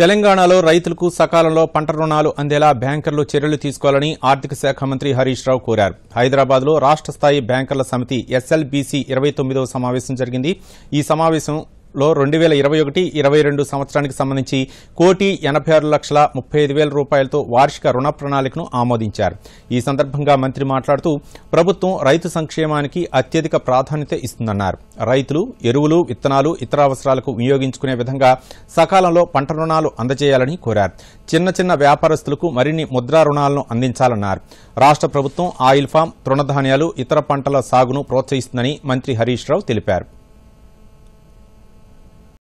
తెలంగాణలో రైతులకు సకాలంలో పంట రుణాలు అందేలా బ్యాంకర్లు చర్యలు తీసుకోవాలని ఆర్థిక శాఖ మంత్రి హరీష్ రావు కోరారు హైదరాబాద్లో రాష్ట్ర స్థాయి బ్యాంకర్ల సమితి ఎస్ఎల్బీసీ ఇరవై తొమ్మిదవ సమావేశం జరిగింది ఈ సమావేశం లో రెండు వేల ఇరవై ఒకటి ఇరవై రెండు సంవత్సరానికి సంబంధించి కోటి ఎనభై ఆరు లక్షల ముప్పై ఐదు వేల రూపాయలతో వార్షిక రుణ ప్రణాళికను ఆమోదించారు ఈ సందర్భంగా మంత్రి మాట్లాడుతూ ప్రభుత్వం రైతు సంక్షేమానికి అత్యధిక ప్రాధాన్యత ఇస్తుందన్నారు రైతులు ఎరువులు విత్తనాలు ఇతర అవసరాలకు వినియోగించుకునే విధంగా సకాలంలో పంట రుణాలు అందజేయాలని కోరారు చిన్న చిన్న వ్యాపారస్తులకు మరిన్ని ముద్రా రుణాలను అందించాలన్నారు రాష్ట్ర ప్రభుత్వం ఆయిల్ ఫామ్ తృణధాన్యాలు ఇతర పంటల సాగును ప్రోత్సహిస్తుందని మంత్రి హరీష్ రావు తెలిపారు